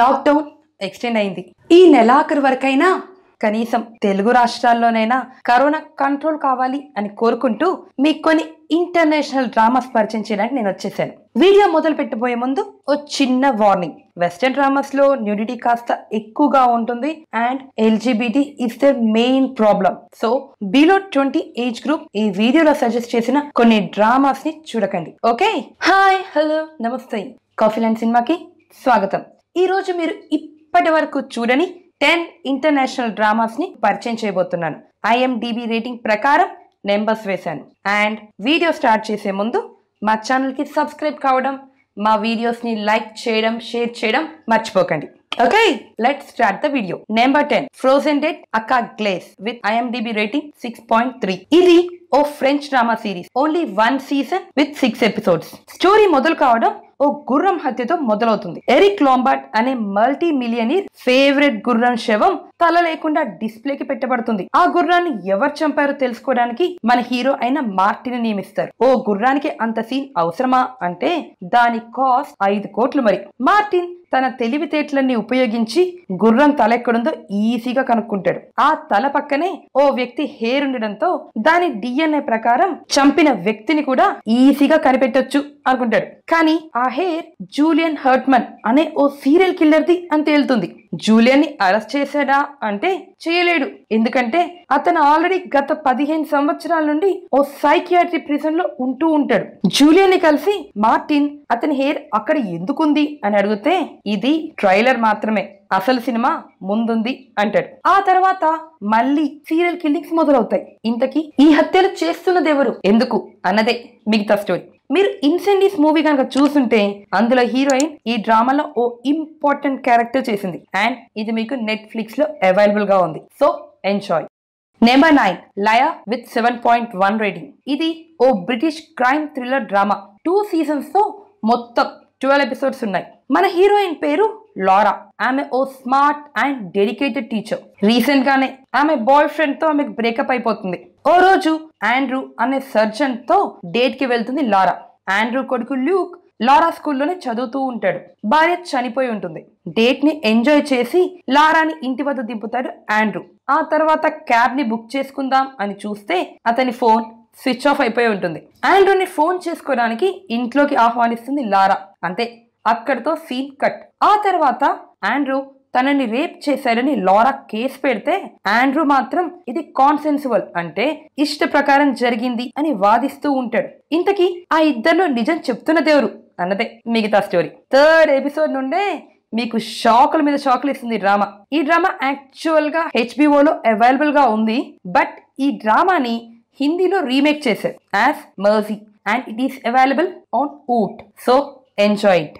lockdown extend అయింది ఈ నెలాఖరు వరకైనా కనీసం తెలుగు రాష్ట్రాల్లోనైనా కరోనా కంట్రోల్ కావాలి అని కోరుకుంటూ మీకు కొన్ని ఇంటర్నేషనల్ డ్రామాస్ పరిచయం చేయడానికి నేను వచ్చేసాను వీడియో మొదలు పెట్టబోయే ముందు ఓ చిన్న వార్నింగ్ వెస్టర్న్ డ్రామాస్ లో న్యూడిటీ కాస్త ఎక్కువగా ఉంటుంది and LGBT is the main problem so below twenty age group ఈ వీడియోలో సజెస్ట్ చేసిన కొన్ని డ్రామాస్ ని చూడకండి ఓకే హాయ్ హలో నమస్తే కాఫీ ల్యాండ్ సినిమాకి స్వాగతం ఈరోజు మీరు ఇప్పటి వరకు చూడని టెన్ ఇంటర్నేషనల్ డ్రామాస్ని పరిచయం చేయబోతున్నాను ఐఎండిబి రేటింగ్ ప్రకారం నెంబర్స్ వేశాను అండ్ వీడియో స్టార్ట్ చేసే ముందు మా ఛానల్కి సబ్స్క్రైబ్ కావడం మా వీడియోస్ని లైక్ చేయడం షేర్ చేయడం మర్చిపోకండి okay let start the video number ten frozen dead aka glace with IMDb rating six point three ఇది ఓ French drama series only one season with six episodes story మొదలు కావడం ఓ గుర్రం హత్యతో మొదలవుతుంది ఎరిక్ లోంబార్ట్ అనే మల్టీ మిలియనీర్ ఫేవరెట్ గుర్రం శవం తల లేకుండా డిస్ప్లేకి పెట్టబడుతుంది ఆ గుర్రాన్ని ఎవరు చంపారో తెలుసుకోవడానికి మన హీరో అయిన మార్టిని నియమిస్తారు ఓ గుర్రానికి అంత సీన్ అవసరమా అంటే దాని కాస్ట్ ఐదు కోట్లు మరి మార్టిన్ తన తెలివితేటలన్నీ ఉపయోగించి గుర్రం తల ఎక్కడుందో ఈజీగా కనుక్కుంటాడు ఆ తల పక్కనే ఓ వ్యక్తి హెయిర్ ఉండడంతో దాని డిఎన్ఏ ప్రకారం చంపిన వ్యక్తిని కూడా ఈజీగా కనిపెట్టొచ్చు అనుకుంటాడు కానీ ఆ తహేర్ జూలియన్ హర్ట్మన్ అనే ఓ సీరియల్ కిల్లర్ది అని తేలుతుంది ని అరెస్ట్ చేశాడా అంటే చేయలేడు ఎందుకంటే అతను ఆల్రెడీ గత పదిహేను సంవత్సరాల నుండి ఓ సైకియాట్రీ ప్రిజన్ లో ఉంటూ ఉంటాడు ని కలిసి మార్టిన్ అతని హెయిర్ అక్కడ ఎందుకుంది అని అడిగితే ఇది ట్రైలర్ మాత్రమే అసలు సినిమా ముందుంది అంటాడు ఆ తర్వాత మళ్ళీ సీరియల్ కిల్లింగ్స్ మొదలవుతాయి ఇంతకీ ఈ హత్యలు ఎవరు ఎందుకు అన్నదే మిగతా స్టోరీ మీరు ఇన్సెండీస్ మూవీ కనుక చూసుంటే అందులో హీరోయిన్ ఈ డ్రామాలో ఓ ఇంపార్టెంట్ క్యారెక్టర్ చేసింది అండ్ ఇది మీకు నెట్ఫ్లిక్స్ లో అవైలబుల్ గా ఉంది so enjoy number nine liar with seven point one rating ఇది ఓ British crime thriller drama two seasons తో మొత్తం ట్వెల్వ్ ఎపిసోడ్స్ ఉన్నాయి మన హీరోయిన్ పేరు లారా ఆమె ఓ smart and dedicated teacher recent గానే ఆమె బాయ్ ఫ్రెండ్ తో ఆమెకు బ్రేకప్ అయిపోతుంది ఓ రోజు ఆండ్రూ అనే సర్జన్తో డేట్కి వెళ్తుంది లారా ఆండ్రూ కొడుకు ల్యూక్ లారా స్కూల్లోనే చదువుతూ ఉంటాడు భార్య చనిపోయి ఉంటుంది డేట్ ని ఎంజాయ్ చేసి లారాని ఇంటి వద్ద దింపుతాడు ఆండ్రూ ఆ తర్వాత క్యాబ్ ని బుక్ చేసుకుందాం అని చూస్తే అతని ఫోన్ స్విచ్ ఆఫ్ అయిపోయి ఉంటుంది ఆండ్రూని ఫోన్ చేసుకోవడానికి ఇంట్లోకి ఆహ్వానిస్తుంది లారా అంతే అక్కడితో సీన్ కట్ ఆ తర్వాత ఆండ్రూ తనని రేప్ చేశారని లారా కేసు పెడితే ఆండ్రూ మాత్రం ఇది కాన్సెన్సువల్ అంటే ఇష్ట ప్రకారం జరిగింది అని వాదిస్తూ ఉంటాడు ఇంతకీ ఆ ఇద్దరు నిజం చెప్తున్న దేవరు అన్నదే మిగతా స్టోరీ థర్డ్ ఎపిసోడ్ నుండే మీకు షాకుల మీద షాకులు ఇస్తుంది డ్రామా ఈ డ్రామా యాక్చువల్ గా హెచ్బిఓలో అవైలబుల్ గా ఉంది బట్ ఈ డ్రామాని హిందీలో రీమేక్ చేశారు as Marzi and it is available on Voot so enjoy it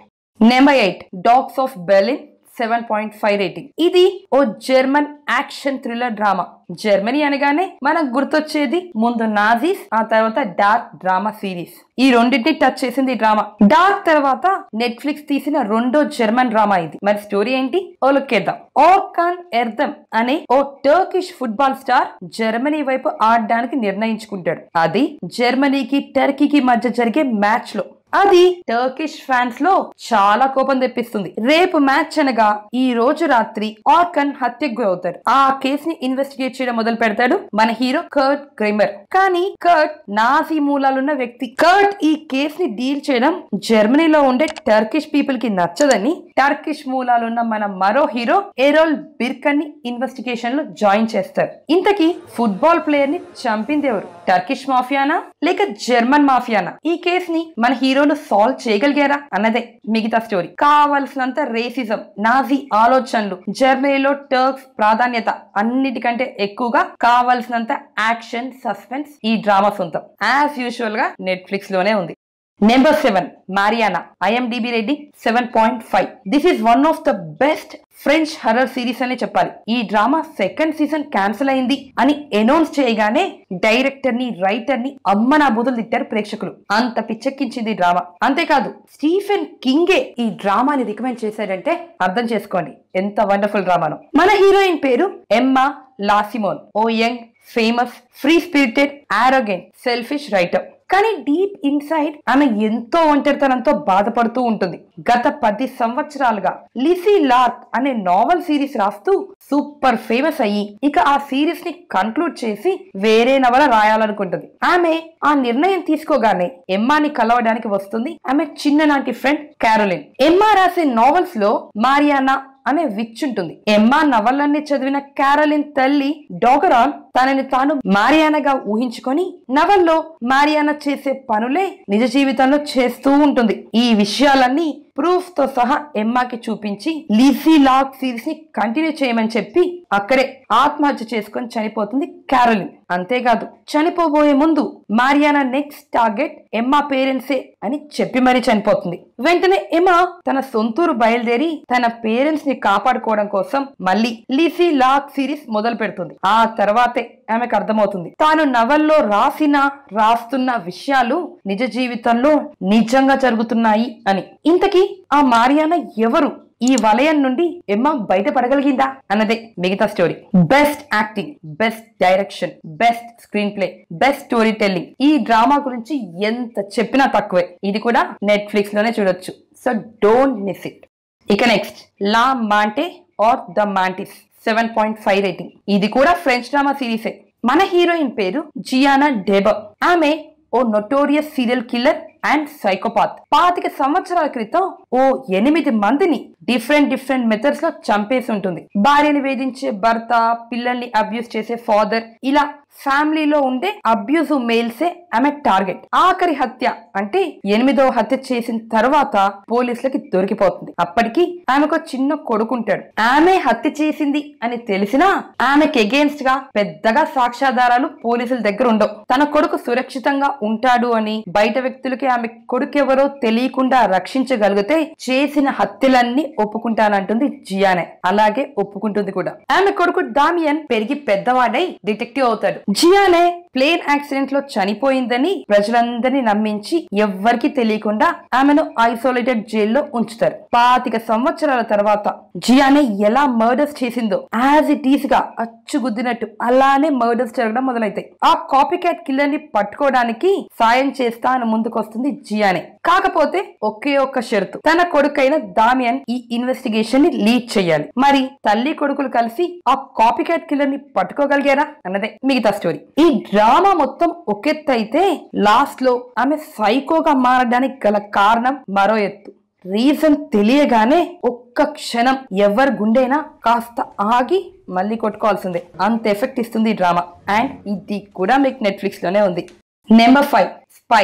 number eight dogs of Berlin seven point five rating ఇది ఓ German action thriller drama Germany అనగానే మనకు గుర్తొచ్చేది ముందు నాజీస్ ఆ తర్వాత డార్క్ డ్రామా సిరీస్ ఈ రెండింటిని టచ్ చేసింది డ్రామా డార్క్ తర్వాత నెట్ఫ్లిక్స్ తీసిన రెండో జర్మన్ డ్రామా ఇది మరి స్టోరీ ఏంటి ఓ లొక్కేద్దాం ఓర్కాన్ ఎర్దమ్ అనే ఓ టర్కిష్ ఫుట్బాల్ స్టార్ జర్మనీ వైపు ఆడడానికి నిర్ణయించుకుంటాడు అది జర్మనీకి టర్కీకి మధ్య జరిగే మ్యాచ్ లో అది టర్కిష్ ఫ్యాన్స్ లో చాలా కోపం తెప్పిస్తుంది రేపు మ్యాచ్ అనగా ఈ రోజు రాత్రి ఆర్కన్ హత్యకు గురవుతాడు ఆ కేసు ని ఇన్వెస్టిగేట్ చేయడం మొదలు పెడతాడు మన హీరో కర్ట్ క్రైమర్ కానీ కర్ట్ నాసి మూలాలున్న వ్యక్తి కర్ట్ ఈ కేసు ని డీల్ చేయడం జర్మనీలో ఉండే టర్కిష్ పీపుల్ కి నచ్చదని టర్కిష్ మూలాలున్న మన మరో హీరో ఎరోల్ బిర్కన్ ని ఇన్వెస్టిగేషన్ లో జాయిన్ చేస్తారు ఇంతకీ ఫుట్బాల్ ప్లేయర్ ని చంపింది ఎవరు టర్కిష్ మాఫియానా లేక జర్మన్ మాఫియానా ఈ కేసు ని మన హీరో వీడియోలో సాల్వ్ చేయగలిగారా అన్నదే మిగతా స్టోరీ కావలసినంత రేసిజం నాజీ ఆలోచనలు జర్మనీలో టర్క్స్ ప్రాధాన్యత అన్నిటికంటే ఎక్కువగా కావలసినంత యాక్షన్ సస్పెన్స్ ఈ డ్రామా సొంతం యాజ్ యూజువల్ గా నెట్ఫ్లిక్స్ లోనే ఉంది number seven IMDb rating seven point five this is one of the best French horror series అనే చెప్పాలి ఈ డ్రామా సెకండ్ సీజన్ క్యాన్సిల్ అయింది అని అనౌన్స్ చేయగానే డైరెక్టర్ ని రైటర్ ని అమ్మ నా బూతులు తిట్టారు ప్రేక్షకులు అంత పిచ్చెక్కించింది డ్రామా అంతేకాదు స్టీఫెన్ కింగే ఈ డ్రామాని రికమెండ్ చేశాడంటే అర్థం చేసుకోండి ఎంత వండర్ఫుల్ డ్రామాను మన హీరోయిన్ పేరు ఎమ్మా లాసిమోన్ ఓ young famous free spirited arrogant selfish writer కానీ డీప్ ఇన్సైడ్ ఆమె ఎంతో ఒంటరితనంతో బాధపడుతూ ఉంటుంది గత పది సంవత్సరాలుగా లిసీ లార్క్ అనే నావల్ సిరీస్ రాస్తూ సూపర్ ఫేమస్ అయ్యి ఇక ఆ సిరీస్ ని కన్క్లూడ్ చేసి వేరే నవల రాయాలనుకుంటుంది ఆమె ఆ నిర్ణయం తీసుకోగానే ఎమ్మాని కలవడానికి వస్తుంది ఆమె చిన్ననాటి ఫ్రెండ్ క్యారోలిన్ ఎమ్మా రాసే నావల్స్ లో మారియానా అనే విచ్ ఉంటుంది ఎమ్మా నవలన్నీ చదివిన క్యారలిన్ తల్లి డోగరాన్ తనని తాను మారియానగా ఊహించుకొని నవల్లో మారియాన చేసే పనులే నిజ జీవితంలో చేస్తూ ఉంటుంది ఈ విషయాలన్నీ ప్రూఫ్ తో సహా ఎమ్మాకి చూపించి లీసీ లాక్ సిరీస్ ని కంటిన్యూ చేయమని చెప్పి అక్కడే ఆత్మహత్య చేసుకొని చనిపోతుంది క్యారలిన్ అంతేకాదు చనిపోబోయే ముందు మారియానా నెక్స్ట్ టార్గెట్ ఎమ్మా పేరెంట్సే అని చెప్పి మరీ చనిపోతుంది వెంటనే ఎమ్మా తన సొంతూరు బయలుదేరి తన పేరెంట్స్ ని కాపాడుకోవడం కోసం మళ్ళీ లీసీ లాక్ సిరీస్ మొదలు పెడుతుంది ఆ తర్వాతే ఆమెకు అర్థమవుతుంది తాను నవల్లో రాసిన రాస్తున్న విషయాలు నిజ జీవితంలో నిజంగా జరుగుతున్నాయి అని ఇంతకీ ఆ మారియాన ఎవరు ఈ వలయం నుండి ఎమ్మ బయటపడగలిగిందా అన్నదే మిగతా story best acting best direction best screenplay best storytelling ఈ డ్రామా గురించి ఎంత చెప్పినా తక్కువే ఇది కూడా నెట్ఫ్లిక్స్ లోనే చూడొచ్చు సో డోంట్ మిస్ ఇట్ ఇక next La Mante or the Mantis seven point five rating ఇది కూడా ఫ్రెంచ్ డ్రామా సిరీసే మన హీరోయిన్ పేరు జియానా డెబ ఆమె ఓ notorious serial killer and psychopath పాతిక సంవత్సరాల క్రితం ఓ ఎనిమిది మందిని డిఫరెంట్ డిఫరెంట్ మెథడ్స్ లో చంపేసి ఉంటుంది భార్యని వేధించే భర్త పిల్లల్ని అబ్యూస్ చేసే ఫాదర్ ఇలా ఫ్యామిలీలో ఉండే అబ్యూజివ్ మెయిల్సే ఆమె టార్గెట్ ఆఖరి హత్య అంటే ఎనిమిదో హత్య చేసిన తర్వాత పోలీసులకి దొరికిపోతుంది అప్పటికి ఆమెకు చిన్న కొడుకుంటాడు ఆమె హత్య చేసింది అని తెలిసినా ఆమెకి అగేన్స్ట్ గా పెద్దగా సాక్ష్యాధారాలు పోలీసుల దగ్గర ఉండవు తన కొడుకు సురక్షితంగా ఉంటాడు అని బయట వ్యక్తులకి ఆమె కొడుకెవరో తెలియకుండా రక్షించగలిగితే చేసిన హత్యలన్నీ ఒప్పుకుంటానంటుంది జియానే అలాగే ఒప్పుకుంటుంది కూడా ఆమె కొడుకు దామియన్ పెరిగి పెద్దవాడై డిటెక్టివ్ అవుతాడు जिया ने ప్లేన్ యాక్సిడెంట్ లో చనిపోయిందని ప్రజలందరినీ నమ్మించి ఎవ్వరికి తెలియకుండా ఆమెను ఐసోలేటెడ్ జైల్లో ఉంచుతారు పాతిక సంవత్సరాల తర్వాత జియాని ఎలా మర్డర్స్ చేసిందో యాజ్ ఇట్ ఈస్ గా అచ్చుగుద్దినట్టు అలానే మర్డర్స్ జరగడం మొదలైతాయి ఆ కాపీ క్యాట్ కిల్లర్ ని పట్టుకోవడానికి సాయం చేస్తా అని ముందుకొస్తుంది జియానే కాకపోతే ఒకే ఒక్క షరతు తన కొడుకైన దామియన్ ఈ ఇన్వెస్టిగేషన్ ని లీడ్ చేయాలి మరి తల్లి కొడుకులు కలిసి ఆ కాపీ క్యాట్ కిల్లర్ ని పట్టుకోగలిగారా అన్నదే మిగతా స్టోరీ ఈ డ్రా డ్రామా మొత్తం ఒకెత్తైతే లాస్ట్ లో ఆమె సైకోగా మారడానికి గల కారణం మరో ఎత్తు రీజన్ తెలియగానే ఒక్క క్షణం ఎవరి గుండెనా కాస్త ఆగి మళ్ళీ కొట్టుకోవాల్సిందే అంత ఎఫెక్ట్ ఇస్తుంది ఈ డ్రామా అండ్ ఇది కూడా మీకు నెట్ఫ్లిక్స్లోనే ఉంది number five spy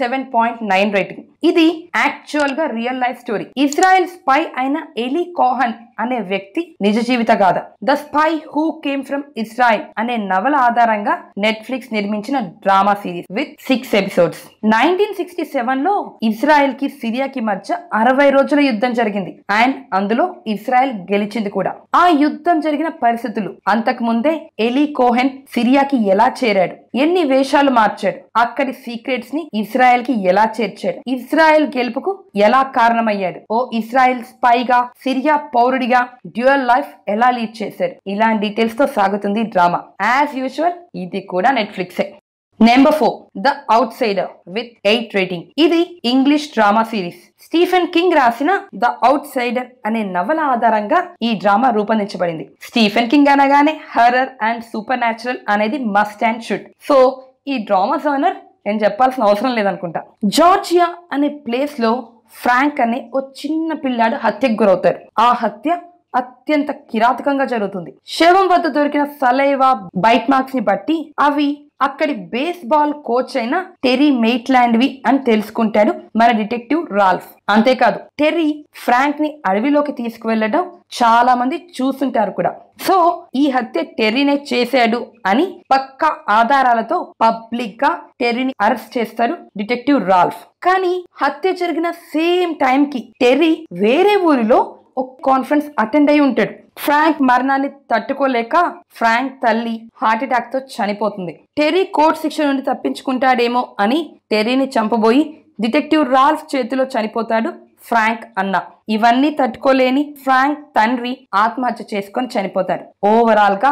seven point nine rating ఇది యాక్చువల్ గా real life story Israel spy అయిన ఎలీ కోహన్ అనే వ్యక్తి నిజ జీవిత గాథ the spy who came from Israel అనే నవల ఆధారంగా నెట్ఫ్లిక్స్ నిర్మించిన drama series with six episodes nineteen sixty seven లో ఇజ్రాయెల్ కి సిరియాకి మధ్య అరవై రోజుల యుద్ధం జరిగింది అండ్ అందులో ఇజ్రాయెల్ గెలిచింది కూడా ఆ యుద్ధం జరిగిన పరిస్థితులు అంతకు ముందే ఎలీ కోహెన్ సిరియాకి ఎలా చేరాడు ఎన్ని వేషాలు మార్చాడు అక్కడి సీక్రెట్స్ ని ఇజ్రాయెల్ కి ఎలా చేర్చాడు ఇస్రాయెల్ గెలుపుకు ఎలా కారణమయ్యాడు ఓ ఇస్రాయెల్ స్పైగా సిరియా పౌరుడిగా డ్యూయల్ లైఫ్ ఎలా లీడ్ చేశారు ఇలాంటి డీటెయిల్స్ తో సాగుతుంది డ్రామా యాజ్ యూజువల్ ఇది కూడా నెట్ఫ్లిక్సే number four the outsider with eight rating ఇది English drama series Stephen King రాసిన ద అవుట్ సైడర్ అనే నవల ఆధారంగా ఈ డ్రామా రూపొందించబడింది స్టీఫెన్ కింగ్ అనగానే హర్రర్ అండ్ సూపర్ న్యాచురల్ అనేది మస్ట్ అండ్ షుడ్ సో ఈ డ్రామా ఓనర్ నేను చెప్పాల్సిన అవసరం లేదనుకుంటా జార్జియా అనే ప్లేస్లో ఫ్రాంక్ అనే ఓ చిన్న పిల్లాడు హత్యకు గురవుతారు ఆ హత్య అత్యంత కిరాతకంగా జరుగుతుంది శవం వద్ద దొరికిన సలైవా బైట్ మార్క్స్ ని బట్టి అవి అక్కడి బేస్బాల్ కోచ్ అయిన టెర్రీ మెయిట్లాండ్వి అని తెలుసుకుంటాడు మన డిటెక్టివ్ రాల్ఫ్ అంతేకాదు టెర్రీ ఫ్రాంక్ ని అడవిలోకి తీసుకువెళ్ళడం చాలా మంది చూసుంటారు కూడా సో ఈ హత్య టెర్రీనే చేశాడు అని పక్క ఆధారాలతో పబ్లిక్ గా టెర్రీని అరెస్ట్ చేస్తారు డిటెక్టివ్ రాల్ఫ్ కానీ హత్య జరిగిన సేమ్ టైం కి టెర్రీ వేరే ఊరిలో ఒక కాన్ఫరెన్స్ అటెండ్ అయి ఉంటాడు ఫ్రాంక్ మరణాన్ని తట్టుకోలేక ఫ్రాంక్ తల్లి హార్ట్అటాక్ తో చనిపోతుంది టెర్రీ కోర్టు శిక్ష నుండి తప్పించుకుంటాడేమో అని టెర్రీని చంపబోయి డిటెక్టివ్ రాల్ఫ్ చేతిలో చనిపోతాడు ఫ్రాంక్ అన్న ఇవన్నీ తట్టుకోలేని ఫ్రాంక్ తండ్రి ఆత్మహత్య చేసుకొని చనిపోతాడు ఓవరాల్ గా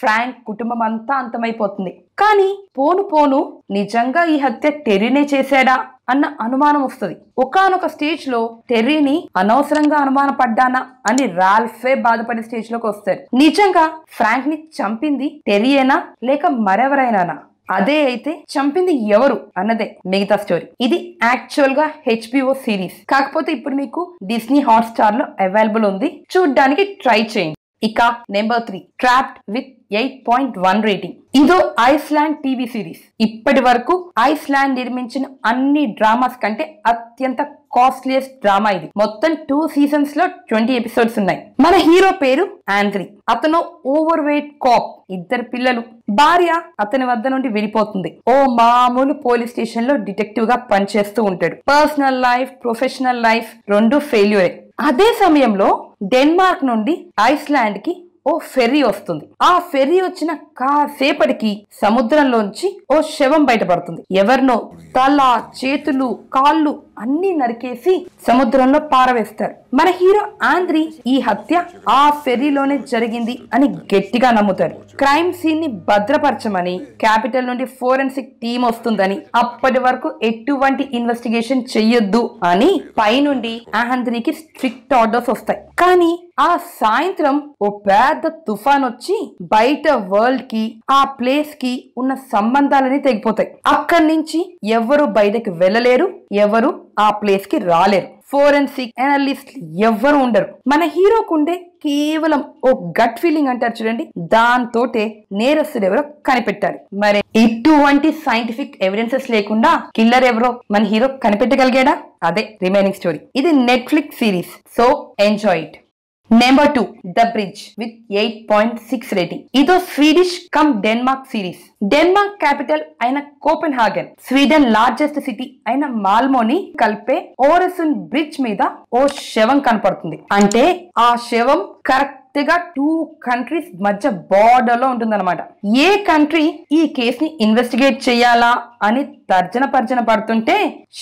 ఫ్రాంక్ కుటుంబం అంతా అంతమైపోతుంది కానీ పోను పోను నిజంగా ఈ హత్య టెర్రీనే చేశాడా అన్న అనుమానం వస్తుంది ఒకనొక స్టేజ్ లో టెర్రీని అనవసరంగా అనుమాన పడ్డానా అని రాల్ఫే బాధపడే స్టేజ్ లోకి వస్తారు నిజంగా ఫ్రాంక్ ని చంపింది టెర్రీయేనా లేక మరెవరైనానా అదే అయితే చంపింది ఎవరు అన్నదే మిగతా స్టోరీ ఇది యాక్చువల్ గా హెచ్పిఓ సిరీస్ కాకపోతే ఇప్పుడు మీకు డిస్నీ హాట్ స్టార్ లో అవైలబుల్ ఉంది చూడ్డానికి ట్రై చేయండి ఇక number three trapped with eight point one rating ఇదో ఐస్లాండ్ టీవీ సిరీస్ ఇప్పటి వరకు ఐస్లాండ్ నిర్మించిన అన్ని డ్రామాస్ కంటే అత్యంత కాస్ట్లియస్ట్ డ్రామా ఇది మొత్తం టూ సీజన్స్ లో ట్వంటీ ఎపిసోడ్స్ ఉన్నాయి మన హీరో పేరు ఆండ్రీ అతను ఓవర్ వెయిట్ కాప్ ఇద్దరు పిల్లలు భార్య అతని వద్ద నుండి విడిపోతుంది ఓ మామూలు పోలీస్ స్టేషన్ లో డిటెక్టివ్ గా పనిచేస్తూ ఉంటాడు పర్సనల్ లైఫ్ ప్రొఫెషనల్ లైఫ్ రెండు ఫెయిల్యూరే అదే సమయంలో డెన్మార్క్ నుండి ఐస్లాండ్ కి ఓ ఫెర్రీ వస్తుంది ఆ ఫెర్రీ వచ్చిన కాసేపటికి సముద్రంలోంచి ఓ శవం బయటపడుతుంది ఎవరినో తల చేతులు కాళ్ళు అన్ని నరికేసి సముద్రంలో పారవేస్తారు మన హీరో ఆంద్రి ఈ హత్య ఆ ఫెర్రీలోనే జరిగింది అని గట్టిగా నమ్ముతారు క్రైమ్ సీన్ ని భద్రపరచమని క్యాపిటల్ నుండి ఫోరెన్సిక్ టీం వస్తుందని అప్పటి వరకు ఎటువంటి ఇన్వెస్టిగేషన్ చెయ్యొద్దు అని పైనుండి ఆంద్రికి స్ట్రిక్ట్ ఆర్డర్స్ వస్తాయి కానీ ఆ సాయంత్రం ఓ పెద్ద పెద్ద తుఫాన్ వచ్చి బయట వరల్డ్ కి ఆ ప్లేస్ కి ఉన్న సంబంధాలని తెగిపోతాయి అక్కడి నుంచి ఎవరు బయటకి వెళ్ళలేరు ఎవరు ఆ ప్లేస్ కి రాలేరు ఫోరెన్సిక్ అనలిస్ట్ ఎవ్వరు ఉండరు మన హీరోకు ఉండే కేవలం ఓ గట్ ఫీలింగ్ అంటారు చూడండి దాంతోటే నేరస్తుడు ఎవరో కనిపెట్టాలి మరి ఇటువంటి సైంటిఫిక్ ఎవిడెన్సెస్ లేకుండా కిల్లర్ ఎవరో మన హీరో కనిపెట్టగలిగాడా అదే రిమైనింగ్ స్టోరీ ఇది Netflix series so enjoy it number two the bridge with eight point six rating ఇదో Swedish cum Denmark series Denmark capital అయిన Copenhagen Sweden largest city అయిన మాల్మోని కలిపే ఓరసన్ బ్రిడ్జ్ మీద ఓ శవం కనపడుతుంది అంటే ఆ శవం కరెక్ట్ గా టూ కంట్రీస్ మధ్య బార్డర్ లో అనమాట ఏ కంట్రీ ఈ కేసుని ఇన్వెస్టిగేట్ చేయాలా అని తర్జన పర్జన పడుతుంటే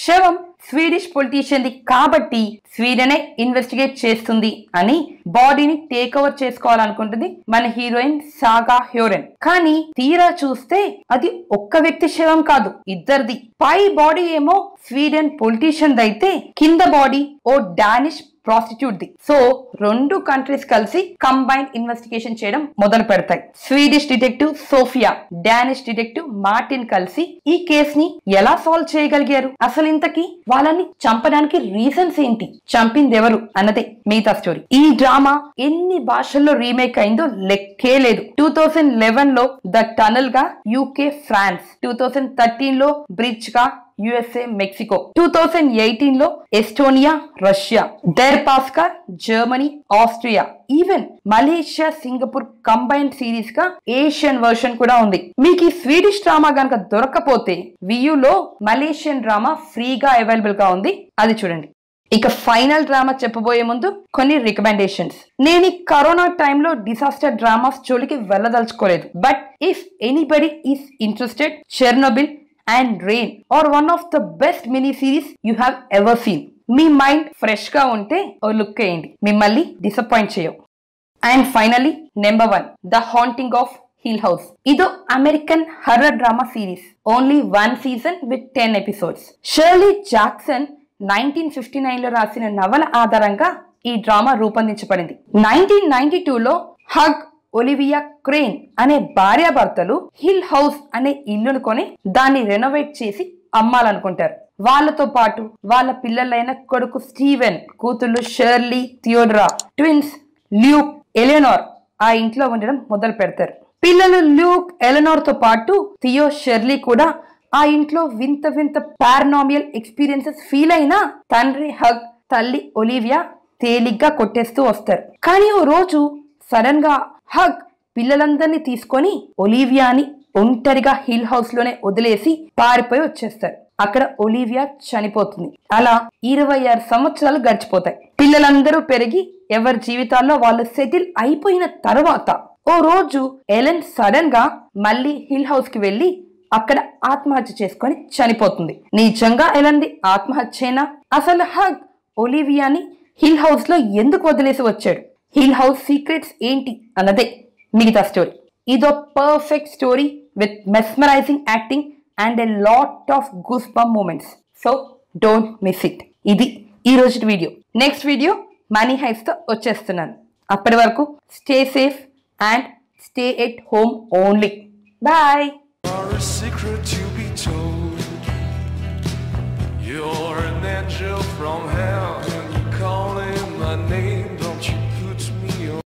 శవం స్వీడిష్ పొలిటీషియన్ది కాబట్టి స్వీడనే ఇన్వెస్టిగేట్ చేస్తుంది అని బాడీని టేక్ ఓవర్ చేసుకోవాలనుకుంటుంది మన హీరోయిన్ సాగా హ్యూరన్ కానీ తీరా చూస్తే అది ఒక్క వ్యక్తి శవం కాదు ఇద్దరిది పై బాడీ ఏమో స్వీడన్ పొలిటీషియన్ అయితే కింద బాడీ ఓ డానిష్ ప్రాస్టిట్యూట్ ది సో రెండు కంట్రీస్ కలిసి కంబైన్ ఇన్వెస్టిగేషన్ చేయడం మొదలు పెడతాయి Swedish detective Sofia Danish detective Martin కలిసి ఈ కేస్ ని ఎలా సాల్వ్ చేయగలిగారు అసలు ఇంతకి వాళ్ళని చంపడానికి రీజన్స్ ఏంటి చంపింది ఎవరు అన్నదే మిగతా స్టోరీ ఈ డ్రామా ఎన్ని భాషల్లో రీమేక్ అయిందో లెక్కే లేదు టూ థౌసండ్ లెవెన్ లో ద టనల్ గా UK France two thousand thirteen లో బ్రిడ్జ్ గా USA Mexico two thousand eighteen లో Estonia Russia Der Pass Germany Austria even Malaysia Singapore combine series గా ఏషియన్ వర్షన్ కూడా ఉంది మీకు ఈ స్వీడిష్ డ్రామా గనక దొరకపోతే వియూలో మలేషియన్ డ్రామా ఫ్రీగా అవైలబుల్ గా ఉంది అది చూడండి ఇక ఫైనల్ డ్రామా చెప్పబోయే ముందు కొన్ని రికమెండేషన్స్ నేను ఈ కరోనా టైంలో డిసాస్టర్ డ్రామాస్ జోలికి వెళ్ళదలుచుకోలేదు but if anybody is interested Chernobyl and rain are one of the best mini series you have ever seen మీ మైండ్ ఫ్రెష్గా ఉంటే ఓ లుక్ వేయండి మిమ్మల్ని డిసప్పాయింట్ చేయవు and finally number one the haunting of Hill House ఇది American horror drama series only one season with ten episodes Shirley Jackson nineteen fifty నైన్లో రాసిన నవల ఆధారంగా ఈ డ్రామా రూపొందించబడింది నైన్టీన్ నైన్టీ టూలో హగ్ ఒలివియా క్రేన్ అనే భార్యాభర్తలు హిల్ హౌస్ అనే ఇల్లును కొని దాన్ని రెనోవేట్ చేసి అమ్మాలనుకుంటారు వాళ్ళతో పాటు వాళ్ళ పిల్లలైన కొడుకు స్టీవెన్ కూతుళ్ళు Shirley Theodora twins Luke Eleanor ఆ ఇంట్లో ఉండడం మొదలు పెడతారు పిల్లలు ల్యూక్ ఎలెనోర్ తో పాటు థియో షెర్లీ కూడా ఆ ఇంట్లో వింత వింత పారనామియల్ ఎక్స్పీరియన్సెస్ ఫీల్ అయినా తండ్రి హగ్ తల్లి ఒలివియా తేలిగ్గా కొట్టేస్తూ వస్తారు కానీ ఓ రోజు సడన్ గా హగ్ పిల్లలందరినీ తీసుకొని ఒలీవియాని ఒంటరిగా హిల్ హౌస్లోనే వదిలేసి పారిపోయి వచ్చేస్తారు అక్కడ ఒలీవియా చనిపోతుంది అలా ఇరవై ఆరు సంవత్సరాలు గడిచిపోతాయి పిల్లలందరూ పెరిగి ఎవరి జీవితాల్లో వాళ్ళు సెటిల్ అయిపోయిన తర్వాత ఓ రోజు ఎలెన్ సడన్ గా మళ్ళీ హిల్ హౌస్ కి వెళ్ళి అక్కడ ఆత్మహత్య చేసుకొని చనిపోతుంది నిజంగా ఎలెన్ది ఆత్మహత్యేనా అసలు హగ్ ఒలివియాని హిల్ హౌస్ లో ఎందుకు వదిలేసి వచ్చాడు హీల్ హౌస్ సీక్రెట్స్ ఏంటి అన్నదే మిగతా స్టోరీ ఇదో perfect story with mesmerising acting and a lot of goosebump moments so don't miss it ఇది ఈ రోజు video next video Money Heist తో వచ్చేస్తున్నాను అప్పటి వరకు stay safe and stay at home only bye your